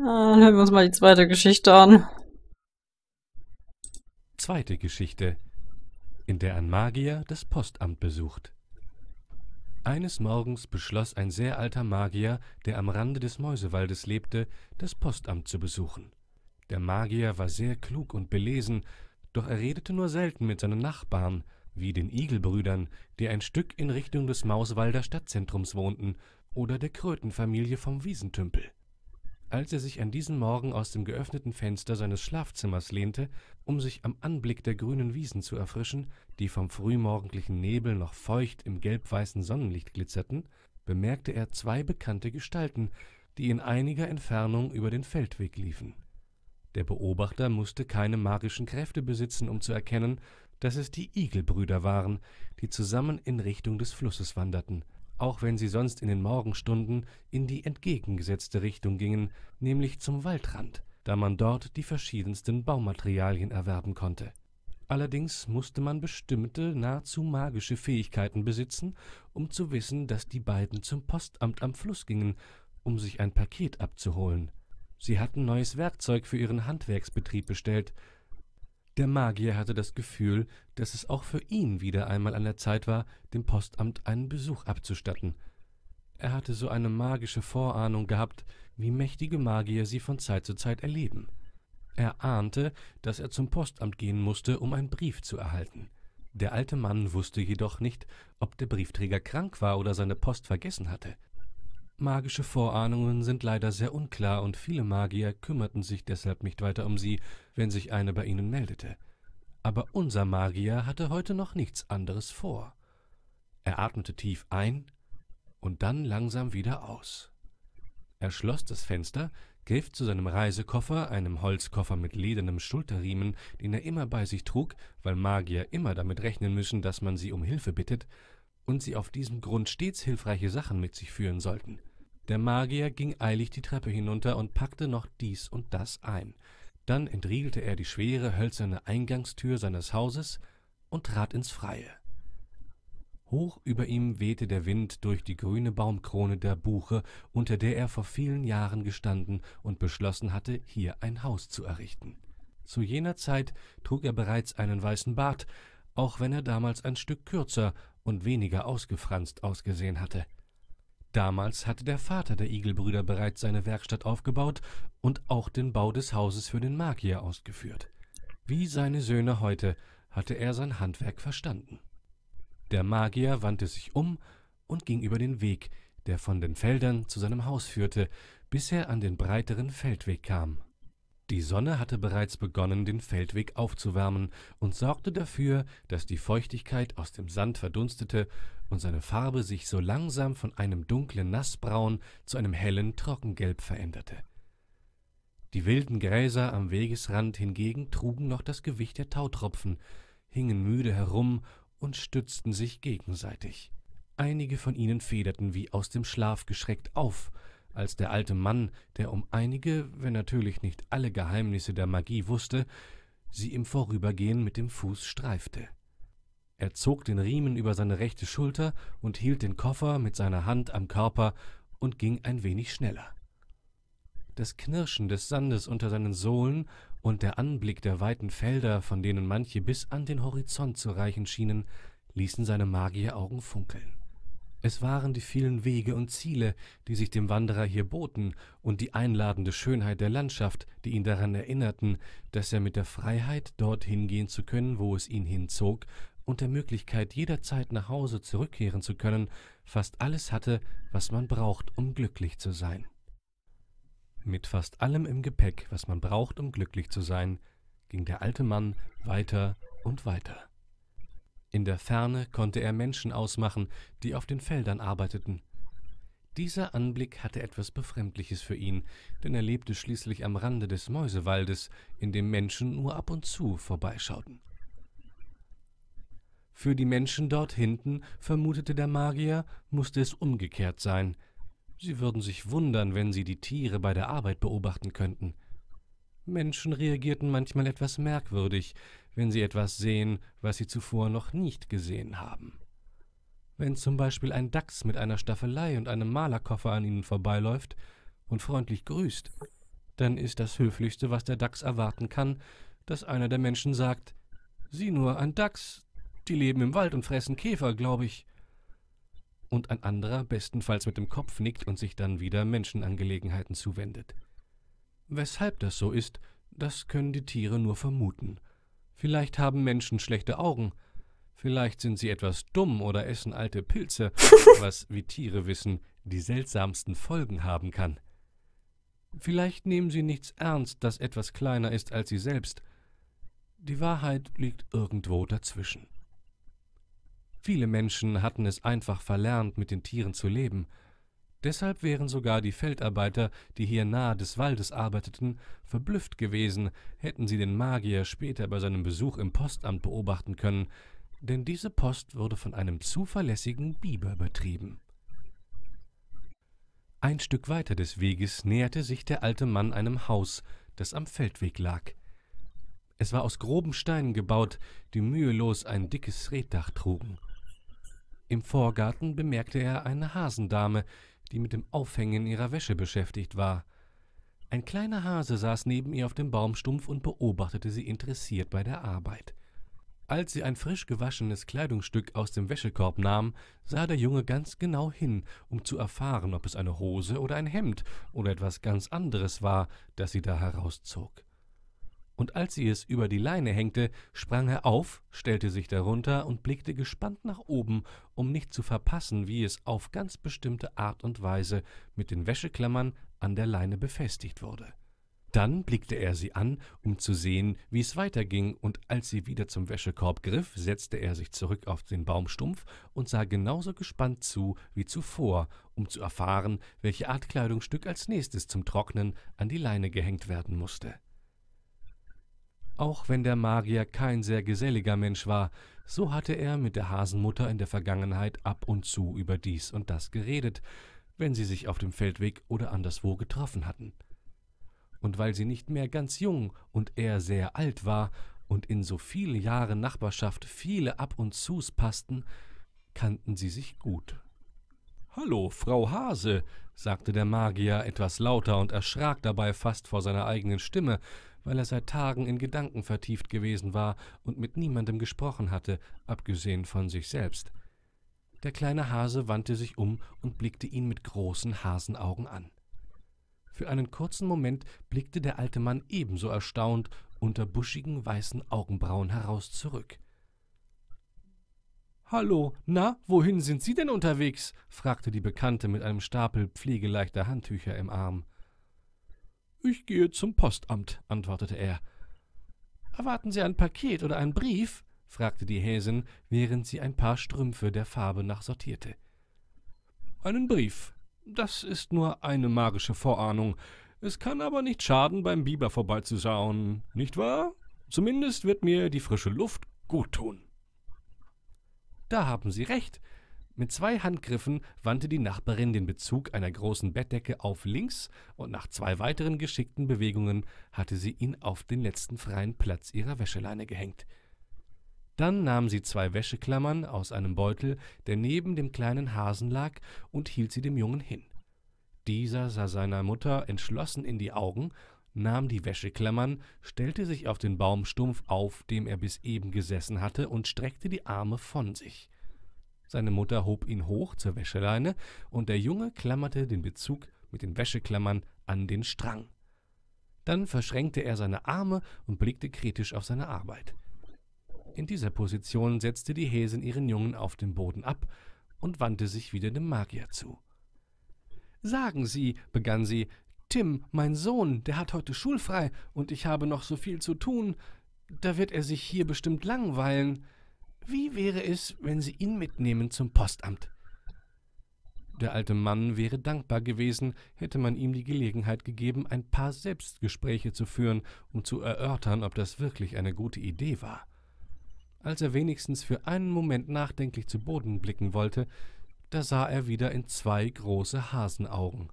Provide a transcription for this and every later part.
Ah, dann hören wir uns mal die zweite Geschichte an. Zweite Geschichte, in der ein Magier das Postamt besucht. Eines Morgens beschloss ein sehr alter Magier, der am Rande des Mäusewaldes lebte, das Postamt zu besuchen. Der Magier war sehr klug und belesen, doch er redete nur selten mit seinen Nachbarn, wie den Igelbrüdern, die ein Stück in Richtung des Mauswalder Stadtzentrums wohnten, oder der Krötenfamilie vom Wiesentümpel als er sich an diesem Morgen aus dem geöffneten Fenster seines Schlafzimmers lehnte, um sich am Anblick der grünen Wiesen zu erfrischen, die vom frühmorgendlichen Nebel noch feucht im gelbweißen Sonnenlicht glitzerten, bemerkte er zwei bekannte Gestalten, die in einiger Entfernung über den Feldweg liefen. Der Beobachter musste keine magischen Kräfte besitzen, um zu erkennen, dass es die Igelbrüder waren, die zusammen in Richtung des Flusses wanderten – auch wenn sie sonst in den Morgenstunden in die entgegengesetzte Richtung gingen, nämlich zum Waldrand, da man dort die verschiedensten Baumaterialien erwerben konnte. Allerdings musste man bestimmte, nahezu magische Fähigkeiten besitzen, um zu wissen, dass die beiden zum Postamt am Fluss gingen, um sich ein Paket abzuholen. Sie hatten neues Werkzeug für ihren Handwerksbetrieb bestellt, der Magier hatte das Gefühl, dass es auch für ihn wieder einmal an der Zeit war, dem Postamt einen Besuch abzustatten. Er hatte so eine magische Vorahnung gehabt, wie mächtige Magier sie von Zeit zu Zeit erleben. Er ahnte, dass er zum Postamt gehen musste, um einen Brief zu erhalten. Der alte Mann wusste jedoch nicht, ob der Briefträger krank war oder seine Post vergessen hatte. Magische Vorahnungen sind leider sehr unklar und viele Magier kümmerten sich deshalb nicht weiter um sie, wenn sich einer bei ihnen meldete. Aber unser Magier hatte heute noch nichts anderes vor. Er atmete tief ein und dann langsam wieder aus. Er schloss das Fenster, griff zu seinem Reisekoffer, einem Holzkoffer mit ledernem Schulterriemen, den er immer bei sich trug, weil Magier immer damit rechnen müssen, dass man sie um Hilfe bittet und sie auf diesem Grund stets hilfreiche Sachen mit sich führen sollten. Der Magier ging eilig die Treppe hinunter und packte noch dies und das ein. Dann entriegelte er die schwere hölzerne Eingangstür seines Hauses und trat ins Freie. Hoch über ihm wehte der Wind durch die grüne Baumkrone der Buche, unter der er vor vielen Jahren gestanden und beschlossen hatte, hier ein Haus zu errichten. Zu jener Zeit trug er bereits einen weißen Bart, auch wenn er damals ein Stück kürzer und weniger ausgefranst ausgesehen hatte. Damals hatte der Vater der Igelbrüder bereits seine Werkstatt aufgebaut und auch den Bau des Hauses für den Magier ausgeführt. Wie seine Söhne heute hatte er sein Handwerk verstanden. Der Magier wandte sich um und ging über den Weg, der von den Feldern zu seinem Haus führte, bis er an den breiteren Feldweg kam. Die Sonne hatte bereits begonnen, den Feldweg aufzuwärmen und sorgte dafür, dass die Feuchtigkeit aus dem Sand verdunstete und seine Farbe sich so langsam von einem dunklen Nassbraun zu einem hellen Trockengelb veränderte. Die wilden Gräser am Wegesrand hingegen trugen noch das Gewicht der Tautropfen, hingen müde herum und stützten sich gegenseitig. Einige von ihnen federten wie aus dem Schlaf geschreckt auf, als der alte Mann, der um einige, wenn natürlich nicht alle Geheimnisse der Magie wusste, sie im Vorübergehen mit dem Fuß streifte. Er zog den Riemen über seine rechte Schulter und hielt den Koffer mit seiner Hand am Körper und ging ein wenig schneller. Das Knirschen des Sandes unter seinen Sohlen und der Anblick der weiten Felder, von denen manche bis an den Horizont zu reichen schienen, ließen seine Magieraugen funkeln. Es waren die vielen Wege und Ziele, die sich dem Wanderer hier boten, und die einladende Schönheit der Landschaft, die ihn daran erinnerten, dass er mit der Freiheit, dorthin gehen zu können, wo es ihn hinzog, und der Möglichkeit, jederzeit nach Hause zurückkehren zu können, fast alles hatte, was man braucht, um glücklich zu sein. Mit fast allem im Gepäck, was man braucht, um glücklich zu sein, ging der alte Mann weiter und weiter. In der Ferne konnte er Menschen ausmachen, die auf den Feldern arbeiteten. Dieser Anblick hatte etwas Befremdliches für ihn, denn er lebte schließlich am Rande des Mäusewaldes, in dem Menschen nur ab und zu vorbeischauten. Für die Menschen dort hinten, vermutete der Magier, musste es umgekehrt sein. Sie würden sich wundern, wenn sie die Tiere bei der Arbeit beobachten könnten. Menschen reagierten manchmal etwas merkwürdig, wenn sie etwas sehen, was sie zuvor noch nicht gesehen haben. Wenn zum Beispiel ein Dachs mit einer Staffelei und einem Malerkoffer an ihnen vorbeiläuft und freundlich grüßt, dann ist das Höflichste, was der Dachs erwarten kann, dass einer der Menschen sagt, sieh nur, ein Dachs, die leben im Wald und fressen Käfer, glaube ich. Und ein anderer bestenfalls mit dem Kopf nickt und sich dann wieder Menschenangelegenheiten zuwendet. Weshalb das so ist, das können die Tiere nur vermuten. Vielleicht haben Menschen schlechte Augen, vielleicht sind sie etwas dumm oder essen alte Pilze, was, wie Tiere wissen, die seltsamsten Folgen haben kann. Vielleicht nehmen sie nichts ernst, das etwas kleiner ist als sie selbst. Die Wahrheit liegt irgendwo dazwischen. Viele Menschen hatten es einfach verlernt, mit den Tieren zu leben. Deshalb wären sogar die Feldarbeiter, die hier nahe des Waldes arbeiteten, verblüfft gewesen, hätten sie den Magier später bei seinem Besuch im Postamt beobachten können, denn diese Post wurde von einem zuverlässigen Biber betrieben. Ein Stück weiter des Weges näherte sich der alte Mann einem Haus, das am Feldweg lag. Es war aus groben Steinen gebaut, die mühelos ein dickes Reetdach trugen. Im Vorgarten bemerkte er eine Hasendame, die mit dem Aufhängen ihrer Wäsche beschäftigt war. Ein kleiner Hase saß neben ihr auf dem Baumstumpf und beobachtete sie interessiert bei der Arbeit. Als sie ein frisch gewaschenes Kleidungsstück aus dem Wäschekorb nahm, sah der Junge ganz genau hin, um zu erfahren, ob es eine Hose oder ein Hemd oder etwas ganz anderes war, das sie da herauszog und als sie es über die Leine hängte, sprang er auf, stellte sich darunter und blickte gespannt nach oben, um nicht zu verpassen, wie es auf ganz bestimmte Art und Weise mit den Wäscheklammern an der Leine befestigt wurde. Dann blickte er sie an, um zu sehen, wie es weiterging, und als sie wieder zum Wäschekorb griff, setzte er sich zurück auf den Baumstumpf und sah genauso gespannt zu wie zuvor, um zu erfahren, welche Art Kleidungsstück als nächstes zum Trocknen an die Leine gehängt werden musste. Auch wenn der Magier kein sehr geselliger Mensch war, so hatte er mit der Hasenmutter in der Vergangenheit ab und zu über dies und das geredet, wenn sie sich auf dem Feldweg oder anderswo getroffen hatten. Und weil sie nicht mehr ganz jung und er sehr alt war und in so viele Jahre Nachbarschaft viele Ab- und Zus passten, kannten sie sich gut. Hallo, Frau Hase, sagte der Magier etwas lauter und erschrak dabei fast vor seiner eigenen Stimme, weil er seit Tagen in Gedanken vertieft gewesen war und mit niemandem gesprochen hatte, abgesehen von sich selbst. Der kleine Hase wandte sich um und blickte ihn mit großen Hasenaugen an. Für einen kurzen Moment blickte der alte Mann ebenso erstaunt unter buschigen weißen Augenbrauen heraus zurück. Hallo, na, wohin sind Sie denn unterwegs? fragte die Bekannte mit einem Stapel pflegeleichter Handtücher im Arm. Ich gehe zum Postamt, antwortete er. Erwarten Sie ein Paket oder einen Brief? fragte die Häsin, während sie ein paar Strümpfe der Farbe nach sortierte. Einen Brief. Das ist nur eine magische Vorahnung. Es kann aber nicht schaden, beim Biber vorbeizusauen, nicht wahr? Zumindest wird mir die frische Luft gut tun. Da haben Sie recht, mit zwei Handgriffen wandte die Nachbarin den Bezug einer großen Bettdecke auf links und nach zwei weiteren geschickten Bewegungen hatte sie ihn auf den letzten freien Platz ihrer Wäscheleine gehängt. Dann nahm sie zwei Wäscheklammern aus einem Beutel, der neben dem kleinen Hasen lag, und hielt sie dem Jungen hin. Dieser sah seiner Mutter entschlossen in die Augen, nahm die Wäscheklammern, stellte sich auf den Baumstumpf auf, dem er bis eben gesessen hatte, und streckte die Arme von sich. Seine Mutter hob ihn hoch zur Wäscheleine, und der Junge klammerte den Bezug mit den Wäscheklammern an den Strang. Dann verschränkte er seine Arme und blickte kritisch auf seine Arbeit. In dieser Position setzte die Häsin ihren Jungen auf den Boden ab und wandte sich wieder dem Magier zu. Sagen Sie, begann sie, Tim, mein Sohn, der hat heute schulfrei und ich habe noch so viel zu tun. Da wird er sich hier bestimmt langweilen. Wie wäre es, wenn Sie ihn mitnehmen zum Postamt? Der alte Mann wäre dankbar gewesen, hätte man ihm die Gelegenheit gegeben, ein paar Selbstgespräche zu führen, um zu erörtern, ob das wirklich eine gute Idee war. Als er wenigstens für einen Moment nachdenklich zu Boden blicken wollte, da sah er wieder in zwei große Hasenaugen.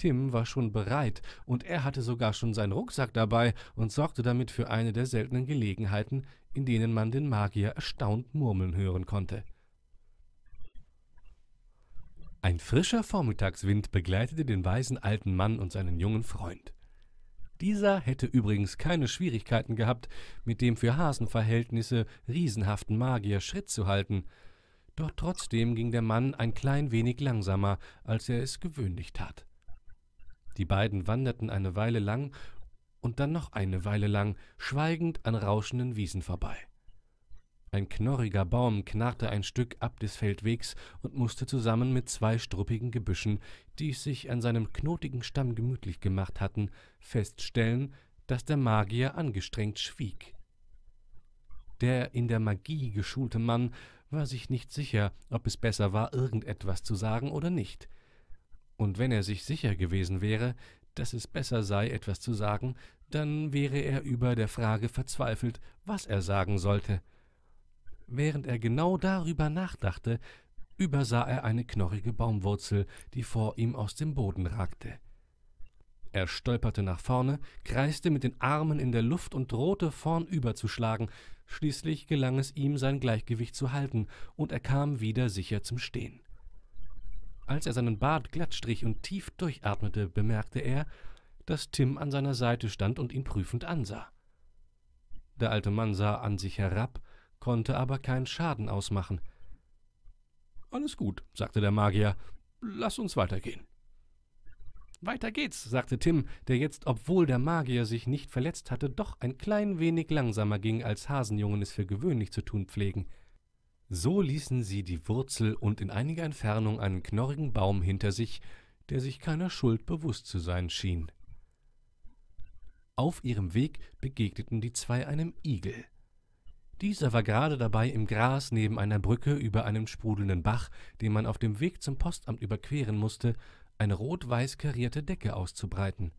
Tim war schon bereit und er hatte sogar schon seinen Rucksack dabei und sorgte damit für eine der seltenen Gelegenheiten, in denen man den Magier erstaunt murmeln hören konnte. Ein frischer Vormittagswind begleitete den weisen alten Mann und seinen jungen Freund. Dieser hätte übrigens keine Schwierigkeiten gehabt, mit dem für Hasenverhältnisse riesenhaften Magier Schritt zu halten, doch trotzdem ging der Mann ein klein wenig langsamer, als er es gewöhnlich tat. Die beiden wanderten eine Weile lang und dann noch eine Weile lang schweigend an rauschenden Wiesen vorbei. Ein knorriger Baum knarrte ein Stück ab des Feldwegs und musste zusammen mit zwei struppigen Gebüschen, die sich an seinem knotigen Stamm gemütlich gemacht hatten, feststellen, dass der Magier angestrengt schwieg. Der in der Magie geschulte Mann war sich nicht sicher, ob es besser war, irgendetwas zu sagen oder nicht – und wenn er sich sicher gewesen wäre, dass es besser sei, etwas zu sagen, dann wäre er über der Frage verzweifelt, was er sagen sollte. Während er genau darüber nachdachte, übersah er eine knorrige Baumwurzel, die vor ihm aus dem Boden ragte. Er stolperte nach vorne, kreiste mit den Armen in der Luft und drohte vornüber zu schlagen. Schließlich gelang es ihm, sein Gleichgewicht zu halten, und er kam wieder sicher zum Stehen. Als er seinen Bart glatt strich und tief durchatmete, bemerkte er, dass Tim an seiner Seite stand und ihn prüfend ansah. Der alte Mann sah an sich herab, konnte aber keinen Schaden ausmachen. Alles gut, sagte der Magier, lass uns weitergehen. Weiter geht's, sagte Tim, der jetzt, obwohl der Magier sich nicht verletzt hatte, doch ein klein wenig langsamer ging, als Hasenjungen es für gewöhnlich zu tun pflegen. So ließen sie die Wurzel und in einiger Entfernung einen knorrigen Baum hinter sich, der sich keiner Schuld bewusst zu sein schien. Auf ihrem Weg begegneten die zwei einem Igel. Dieser war gerade dabei, im Gras neben einer Brücke über einem sprudelnden Bach, den man auf dem Weg zum Postamt überqueren musste, eine rot-weiß karierte Decke auszubreiten.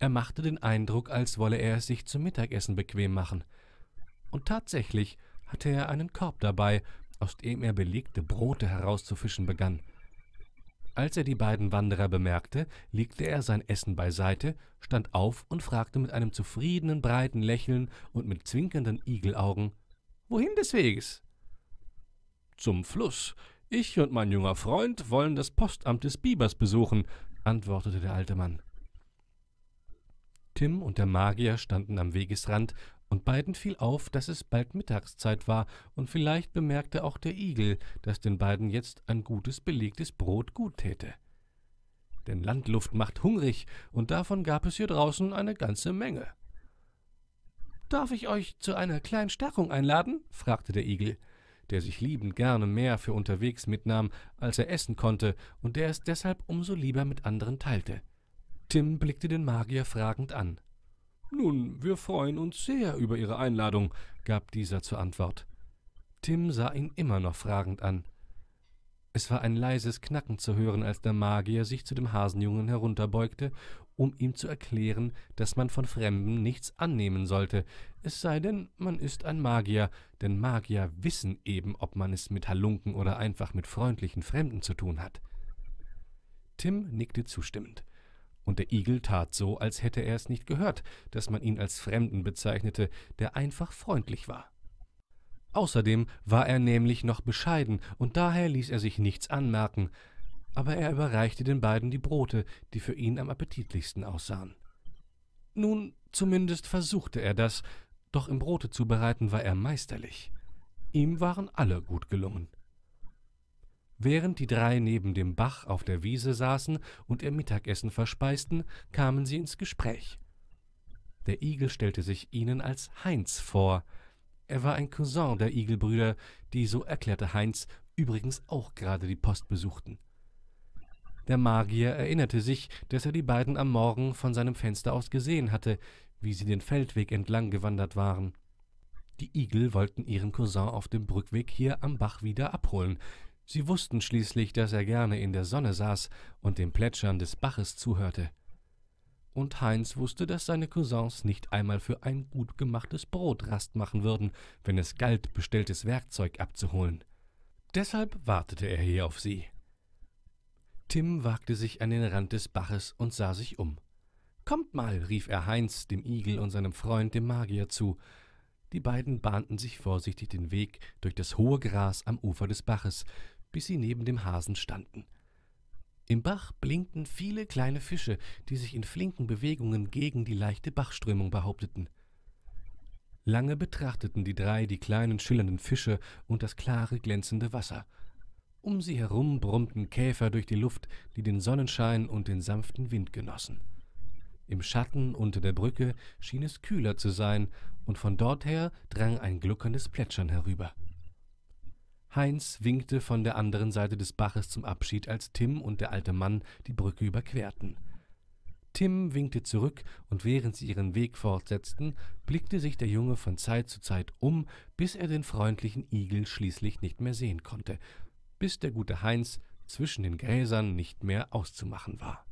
Er machte den Eindruck, als wolle er es sich zum Mittagessen bequem machen. Und tatsächlich hatte er einen Korb dabei, aus dem er belegte Brote herauszufischen begann. Als er die beiden Wanderer bemerkte, legte er sein Essen beiseite, stand auf und fragte mit einem zufriedenen, breiten Lächeln und mit zwinkernden Igelaugen, »Wohin des Weges?« »Zum Fluss. Ich und mein junger Freund wollen das Postamt des Bibers besuchen«, antwortete der alte Mann. Tim und der Magier standen am Wegesrand und beiden fiel auf, dass es bald Mittagszeit war, und vielleicht bemerkte auch der Igel, dass den beiden jetzt ein gutes belegtes Brot gut täte. Denn Landluft macht hungrig, und davon gab es hier draußen eine ganze Menge. Darf ich euch zu einer kleinen Stärkung einladen? fragte der Igel, der sich liebend gerne mehr für unterwegs mitnahm, als er essen konnte, und der es deshalb umso lieber mit anderen teilte. Tim blickte den Magier fragend an. Nun, wir freuen uns sehr über Ihre Einladung, gab dieser zur Antwort. Tim sah ihn immer noch fragend an. Es war ein leises Knacken zu hören, als der Magier sich zu dem Hasenjungen herunterbeugte, um ihm zu erklären, dass man von Fremden nichts annehmen sollte, es sei denn, man ist ein Magier, denn Magier wissen eben, ob man es mit Halunken oder einfach mit freundlichen Fremden zu tun hat. Tim nickte zustimmend. Und der Igel tat so, als hätte er es nicht gehört, dass man ihn als Fremden bezeichnete, der einfach freundlich war. Außerdem war er nämlich noch bescheiden, und daher ließ er sich nichts anmerken, aber er überreichte den beiden die Brote, die für ihn am appetitlichsten aussahen. Nun, zumindest versuchte er das, doch im Brote zubereiten war er meisterlich. Ihm waren alle gut gelungen. Während die drei neben dem Bach auf der Wiese saßen und ihr Mittagessen verspeisten, kamen sie ins Gespräch. Der Igel stellte sich ihnen als Heinz vor. Er war ein Cousin der Igelbrüder, die, so erklärte Heinz, übrigens auch gerade die Post besuchten. Der Magier erinnerte sich, dass er die beiden am Morgen von seinem Fenster aus gesehen hatte, wie sie den Feldweg entlang gewandert waren. Die Igel wollten ihren Cousin auf dem Brückweg hier am Bach wieder abholen. Sie wussten schließlich, dass er gerne in der Sonne saß und dem Plätschern des Baches zuhörte. Und Heinz wusste, dass seine Cousins nicht einmal für ein gut gemachtes Brot Rast machen würden, wenn es galt, bestelltes Werkzeug abzuholen. Deshalb wartete er hier auf sie. Tim wagte sich an den Rand des Baches und sah sich um. Kommt mal, rief er Heinz, dem Igel und seinem Freund, dem Magier zu, die beiden bahnten sich vorsichtig den Weg durch das hohe Gras am Ufer des Baches, bis sie neben dem Hasen standen. Im Bach blinkten viele kleine Fische, die sich in flinken Bewegungen gegen die leichte Bachströmung behaupteten. Lange betrachteten die drei die kleinen schillernden Fische und das klare glänzende Wasser. Um sie herum brummten Käfer durch die Luft, die den Sonnenschein und den sanften Wind genossen. Im Schatten unter der Brücke schien es kühler zu sein, und von dorther drang ein gluckerndes Plätschern herüber. Heinz winkte von der anderen Seite des Baches zum Abschied, als Tim und der alte Mann die Brücke überquerten. Tim winkte zurück, und während sie ihren Weg fortsetzten, blickte sich der Junge von Zeit zu Zeit um, bis er den freundlichen Igel schließlich nicht mehr sehen konnte, bis der gute Heinz zwischen den Gräsern nicht mehr auszumachen war.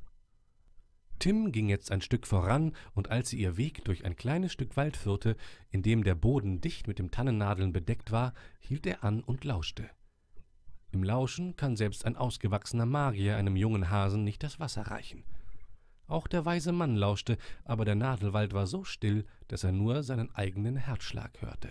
Tim ging jetzt ein Stück voran, und als sie ihr Weg durch ein kleines Stück Wald führte, in dem der Boden dicht mit den Tannennadeln bedeckt war, hielt er an und lauschte. Im Lauschen kann selbst ein ausgewachsener Magier einem jungen Hasen nicht das Wasser reichen. Auch der weise Mann lauschte, aber der Nadelwald war so still, dass er nur seinen eigenen Herzschlag hörte.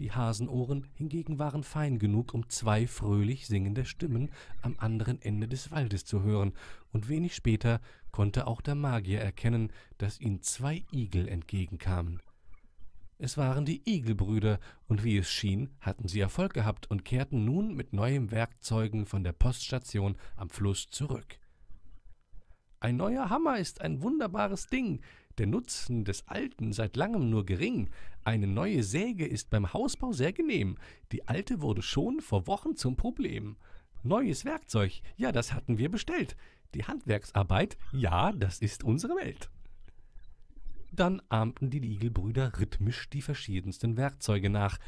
Die Hasenohren hingegen waren fein genug, um zwei fröhlich singende Stimmen am anderen Ende des Waldes zu hören, und wenig später konnte auch der Magier erkennen, dass ihnen zwei Igel entgegenkamen. Es waren die Igelbrüder, und wie es schien, hatten sie Erfolg gehabt und kehrten nun mit neuem Werkzeugen von der Poststation am Fluss zurück. Ein neuer Hammer ist ein wunderbares Ding, der Nutzen des Alten seit langem nur gering. Eine neue Säge ist beim Hausbau sehr genehm. Die alte wurde schon vor Wochen zum Problem. Neues Werkzeug, ja, das hatten wir bestellt. Die Handwerksarbeit, ja, das ist unsere Welt. Dann ahmten die Igelbrüder rhythmisch die verschiedensten Werkzeuge nach.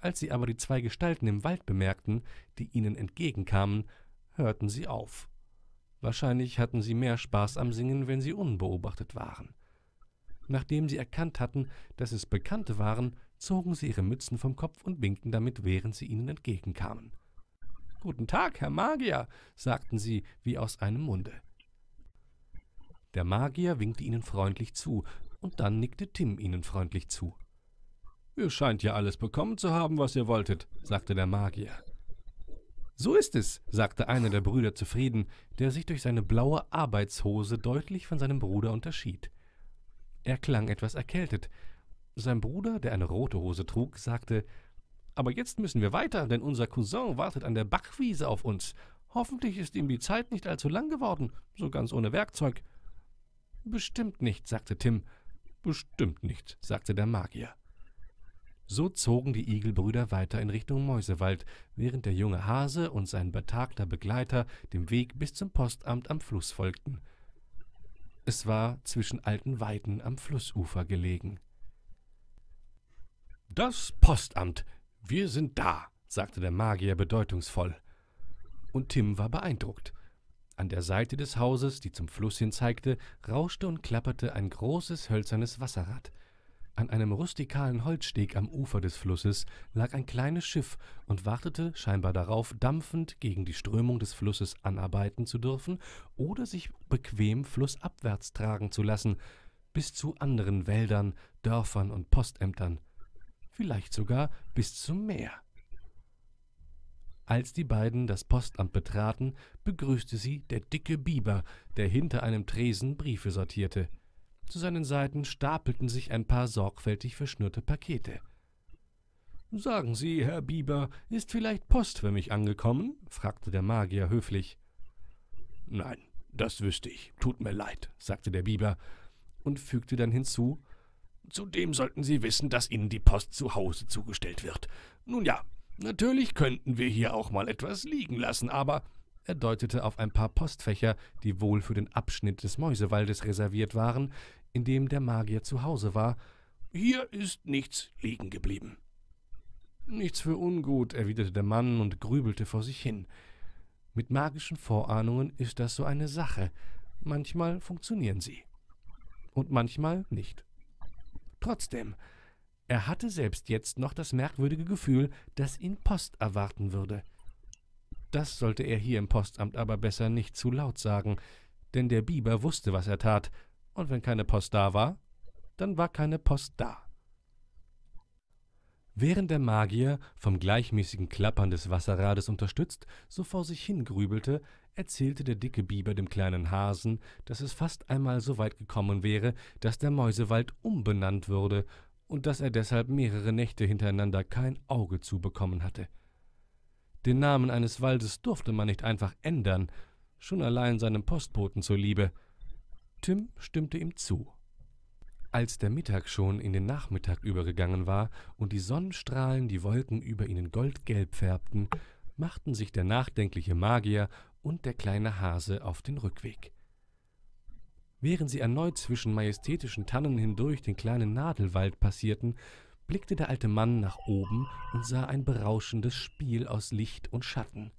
Als sie aber die zwei Gestalten im Wald bemerkten, die ihnen entgegenkamen, hörten sie auf. Wahrscheinlich hatten sie mehr Spaß am Singen, wenn sie unbeobachtet waren. Nachdem sie erkannt hatten, dass es Bekannte waren, zogen sie ihre Mützen vom Kopf und winkten damit, während sie ihnen entgegenkamen. Guten Tag, Herr Magier, sagten sie wie aus einem Munde. Der Magier winkte ihnen freundlich zu, und dann nickte Tim ihnen freundlich zu. Ihr scheint ja alles bekommen zu haben, was ihr wolltet, sagte der Magier. So ist es, sagte einer der Brüder zufrieden, der sich durch seine blaue Arbeitshose deutlich von seinem Bruder unterschied. Er klang etwas erkältet. Sein Bruder, der eine rote Hose trug, sagte Aber jetzt müssen wir weiter, denn unser Cousin wartet an der Bachwiese auf uns. Hoffentlich ist ihm die Zeit nicht allzu lang geworden, so ganz ohne Werkzeug. Bestimmt nicht, sagte Tim. Bestimmt nicht, sagte der Magier. So zogen die Igelbrüder weiter in Richtung Mäusewald, während der junge Hase und sein betagter Begleiter dem Weg bis zum Postamt am Fluss folgten. Es war zwischen alten Weiden am Flussufer gelegen. Das Postamt, wir sind da, sagte der Magier bedeutungsvoll. Und Tim war beeindruckt. An der Seite des Hauses, die zum Fluss hin zeigte, rauschte und klapperte ein großes hölzernes Wasserrad. An einem rustikalen Holzsteg am Ufer des Flusses lag ein kleines Schiff und wartete scheinbar darauf, dampfend gegen die Strömung des Flusses anarbeiten zu dürfen oder sich bequem flussabwärts tragen zu lassen, bis zu anderen Wäldern, Dörfern und Postämtern, vielleicht sogar bis zum Meer. Als die beiden das Postamt betraten, begrüßte sie der dicke Biber, der hinter einem Tresen Briefe sortierte – zu seinen Seiten stapelten sich ein paar sorgfältig verschnürte Pakete. Sagen Sie, Herr Bieber, ist vielleicht Post für mich angekommen? fragte der Magier höflich. Nein, das wüsste ich. Tut mir leid, sagte der Bieber und fügte dann hinzu: Zudem sollten Sie wissen, dass Ihnen die Post zu Hause zugestellt wird. Nun ja, natürlich könnten wir hier auch mal etwas liegen lassen, aber er deutete auf ein paar Postfächer, die wohl für den Abschnitt des Mäusewaldes reserviert waren, in dem der Magier zu Hause war. Hier ist nichts liegen geblieben. Nichts für ungut, erwiderte der Mann und grübelte vor sich hin. Mit magischen Vorahnungen ist das so eine Sache. Manchmal funktionieren sie. Und manchmal nicht. Trotzdem, er hatte selbst jetzt noch das merkwürdige Gefühl, dass ihn Post erwarten würde – das sollte er hier im Postamt aber besser nicht zu laut sagen, denn der Biber wusste, was er tat, und wenn keine Post da war, dann war keine Post da. Während der Magier, vom gleichmäßigen Klappern des Wasserrades unterstützt, so vor sich hingrübelte, erzählte der dicke Biber dem kleinen Hasen, dass es fast einmal so weit gekommen wäre, dass der Mäusewald umbenannt würde und dass er deshalb mehrere Nächte hintereinander kein Auge zubekommen hatte. Den Namen eines Waldes durfte man nicht einfach ändern, schon allein seinem Postboten zuliebe. Tim stimmte ihm zu. Als der Mittag schon in den Nachmittag übergegangen war und die Sonnenstrahlen die Wolken über ihnen goldgelb färbten, machten sich der nachdenkliche Magier und der kleine Hase auf den Rückweg. Während sie erneut zwischen majestätischen Tannen hindurch den kleinen Nadelwald passierten, blickte der alte Mann nach oben und sah ein berauschendes Spiel aus Licht und Schatten.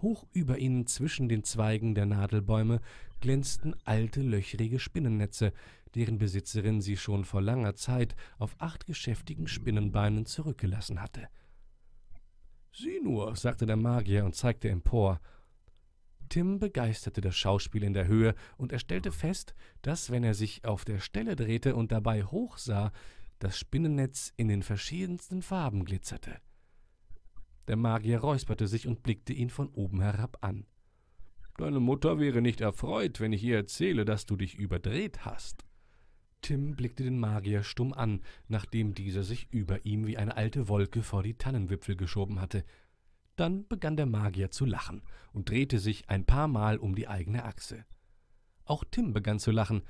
Hoch über ihnen zwischen den Zweigen der Nadelbäume glänzten alte löchrige Spinnennetze, deren Besitzerin sie schon vor langer Zeit auf acht geschäftigen Spinnenbeinen zurückgelassen hatte. Sieh nur, sagte der Magier und zeigte empor. Tim begeisterte das Schauspiel in der Höhe, und er stellte fest, dass wenn er sich auf der Stelle drehte und dabei hoch sah, das Spinnennetz in den verschiedensten Farben glitzerte. Der Magier räusperte sich und blickte ihn von oben herab an. Deine Mutter wäre nicht erfreut, wenn ich ihr erzähle, dass du dich überdreht hast. Tim blickte den Magier stumm an, nachdem dieser sich über ihm wie eine alte Wolke vor die Tannenwipfel geschoben hatte. Dann begann der Magier zu lachen und drehte sich ein paar Mal um die eigene Achse. Auch Tim begann zu lachen,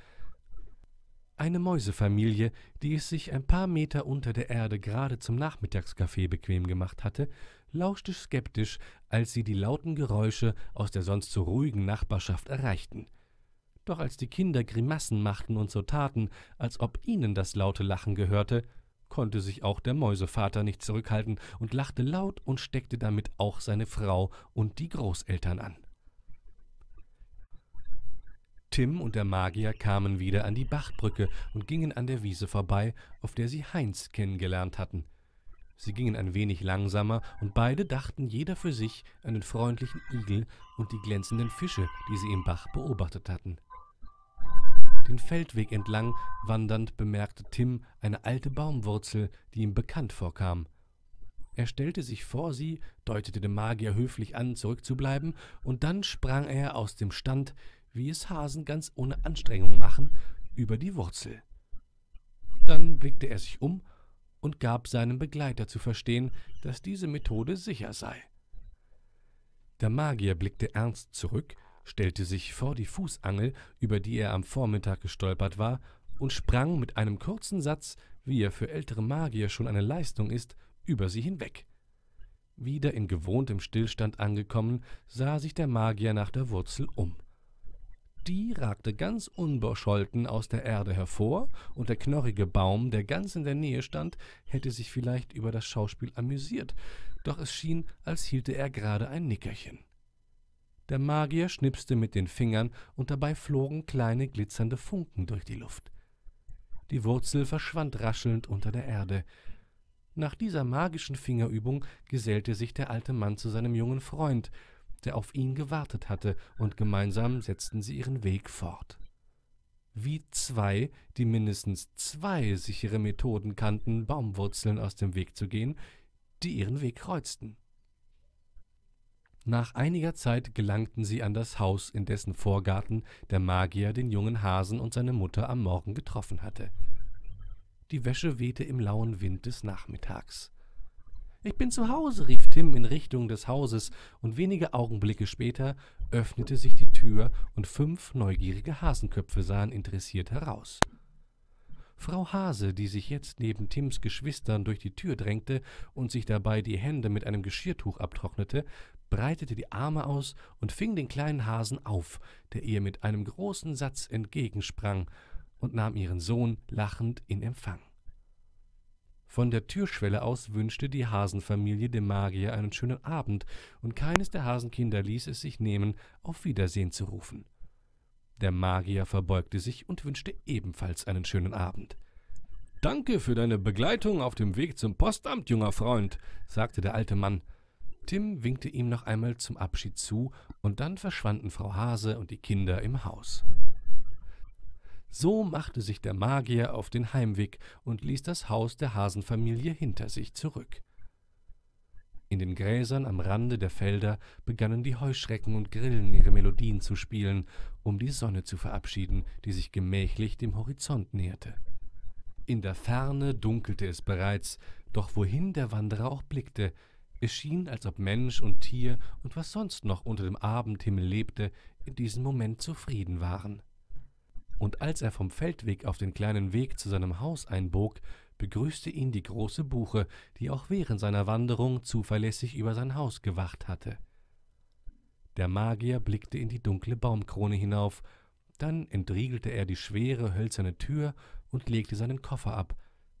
eine Mäusefamilie, die es sich ein paar Meter unter der Erde gerade zum Nachmittagskaffee bequem gemacht hatte, lauschte skeptisch, als sie die lauten Geräusche aus der sonst so ruhigen Nachbarschaft erreichten. Doch als die Kinder Grimassen machten und so taten, als ob ihnen das laute Lachen gehörte, konnte sich auch der Mäusevater nicht zurückhalten und lachte laut und steckte damit auch seine Frau und die Großeltern an. Tim und der Magier kamen wieder an die Bachbrücke und gingen an der Wiese vorbei, auf der sie Heinz kennengelernt hatten. Sie gingen ein wenig langsamer, und beide dachten jeder für sich an den freundlichen Igel und die glänzenden Fische, die sie im Bach beobachtet hatten. Den Feldweg entlang wandernd bemerkte Tim eine alte Baumwurzel, die ihm bekannt vorkam. Er stellte sich vor sie, deutete dem Magier höflich an, zurückzubleiben, und dann sprang er aus dem Stand, wie es Hasen ganz ohne Anstrengung machen, über die Wurzel. Dann blickte er sich um und gab seinem Begleiter zu verstehen, dass diese Methode sicher sei. Der Magier blickte ernst zurück, stellte sich vor die Fußangel, über die er am Vormittag gestolpert war, und sprang mit einem kurzen Satz, wie er für ältere Magier schon eine Leistung ist, über sie hinweg. Wieder in gewohntem Stillstand angekommen, sah sich der Magier nach der Wurzel um die ragte ganz unbescholten aus der Erde hervor, und der knorrige Baum, der ganz in der Nähe stand, hätte sich vielleicht über das Schauspiel amüsiert, doch es schien, als hielte er gerade ein Nickerchen. Der Magier schnipste mit den Fingern, und dabei flogen kleine glitzernde Funken durch die Luft. Die Wurzel verschwand raschelnd unter der Erde. Nach dieser magischen Fingerübung gesellte sich der alte Mann zu seinem jungen Freund, der auf ihn gewartet hatte, und gemeinsam setzten sie ihren Weg fort. Wie zwei, die mindestens zwei sichere Methoden kannten, Baumwurzeln aus dem Weg zu gehen, die ihren Weg kreuzten. Nach einiger Zeit gelangten sie an das Haus, in dessen Vorgarten der Magier den jungen Hasen und seine Mutter am Morgen getroffen hatte. Die Wäsche wehte im lauen Wind des Nachmittags. Ich bin zu Hause, rief Tim in Richtung des Hauses, und wenige Augenblicke später öffnete sich die Tür und fünf neugierige Hasenköpfe sahen interessiert heraus. Frau Hase, die sich jetzt neben Tims Geschwistern durch die Tür drängte und sich dabei die Hände mit einem Geschirrtuch abtrocknete, breitete die Arme aus und fing den kleinen Hasen auf, der ihr mit einem großen Satz entgegensprang und nahm ihren Sohn lachend in Empfang. Von der Türschwelle aus wünschte die Hasenfamilie dem Magier einen schönen Abend, und keines der Hasenkinder ließ es sich nehmen, auf Wiedersehen zu rufen. Der Magier verbeugte sich und wünschte ebenfalls einen schönen Abend. Danke für deine Begleitung auf dem Weg zum Postamt, junger Freund, sagte der alte Mann. Tim winkte ihm noch einmal zum Abschied zu, und dann verschwanden Frau Hase und die Kinder im Haus. So machte sich der Magier auf den Heimweg und ließ das Haus der Hasenfamilie hinter sich zurück. In den Gräsern am Rande der Felder begannen die Heuschrecken und Grillen ihre Melodien zu spielen, um die Sonne zu verabschieden, die sich gemächlich dem Horizont näherte. In der Ferne dunkelte es bereits, doch wohin der Wanderer auch blickte, es schien, als ob Mensch und Tier und was sonst noch unter dem Abendhimmel lebte, in diesem Moment zufrieden waren und als er vom Feldweg auf den kleinen Weg zu seinem Haus einbog, begrüßte ihn die große Buche, die auch während seiner Wanderung zuverlässig über sein Haus gewacht hatte. Der Magier blickte in die dunkle Baumkrone hinauf, dann entriegelte er die schwere hölzerne Tür und legte seinen Koffer ab,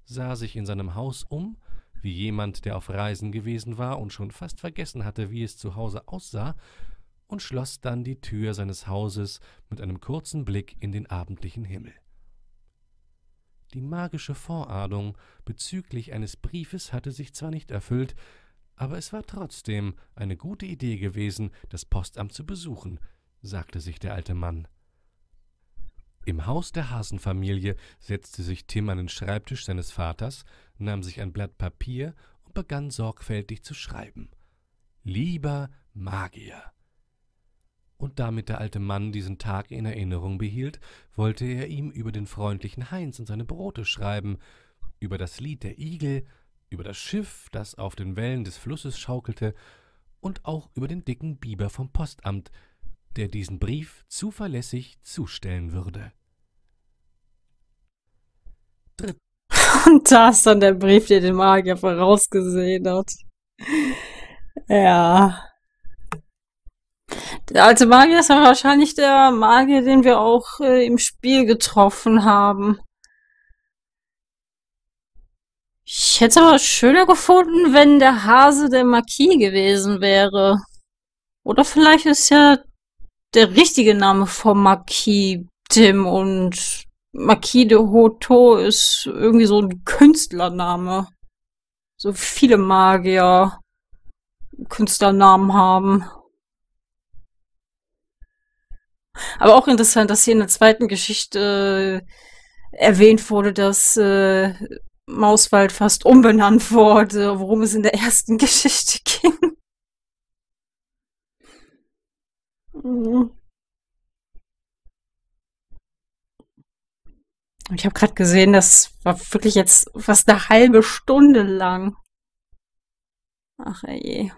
sah sich in seinem Haus um, wie jemand, der auf Reisen gewesen war und schon fast vergessen hatte, wie es zu Hause aussah, und schloss dann die Tür seines Hauses mit einem kurzen Blick in den abendlichen Himmel. Die magische Vorahnung bezüglich eines Briefes hatte sich zwar nicht erfüllt, aber es war trotzdem eine gute Idee gewesen, das Postamt zu besuchen, sagte sich der alte Mann. Im Haus der Hasenfamilie setzte sich Tim an den Schreibtisch seines Vaters, nahm sich ein Blatt Papier und begann sorgfältig zu schreiben. Lieber Magier, und damit der alte Mann diesen Tag in Erinnerung behielt, wollte er ihm über den freundlichen Heinz und seine Brote schreiben, über das Lied der Igel, über das Schiff, das auf den Wellen des Flusses schaukelte, und auch über den dicken Biber vom Postamt, der diesen Brief zuverlässig zustellen würde. Dritt. Und da ist dann der Brief, der den Magier vorausgesehen hat. Ja. Der alte also Magier ist wahrscheinlich der Magier, den wir auch äh, im Spiel getroffen haben. Ich hätte aber schöner gefunden, wenn der Hase der Marquis gewesen wäre. Oder vielleicht ist ja der richtige Name vom Marquis Tim und Marquis de Hoto ist irgendwie so ein Künstlername. So viele Magier Künstlernamen haben. Aber auch interessant, dass hier in der zweiten Geschichte äh, erwähnt wurde, dass äh, Mauswald fast umbenannt wurde, worum es in der ersten Geschichte ging. Mhm. Ich habe gerade gesehen, das war wirklich jetzt fast eine halbe Stunde lang. Ach ey.